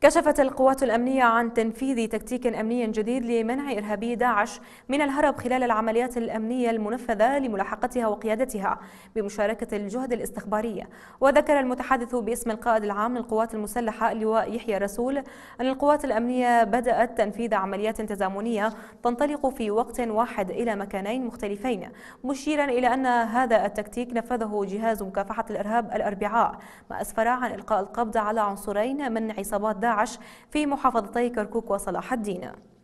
كشفت القوات الأمنية عن تنفيذ تكتيك أمني جديد لمنع إرهابي داعش من الهرب خلال العمليات الأمنية المنفذة لملاحقتها وقيادتها بمشاركة الجهد الاستخبارية وذكر المتحدث باسم القائد العام للقوات المسلحة اللواء يحيى رسول أن القوات الأمنية بدأت تنفيذ عمليات تزامنية تنطلق في وقت واحد إلى مكانين مختلفين مشيرا إلى أن هذا التكتيك نفذه جهاز مكافحة الإرهاب الأربعاء ما أسفر عن إلقاء القبض على عنصرين من عصابات داعش في محافظتي كركوك وصلاح الدين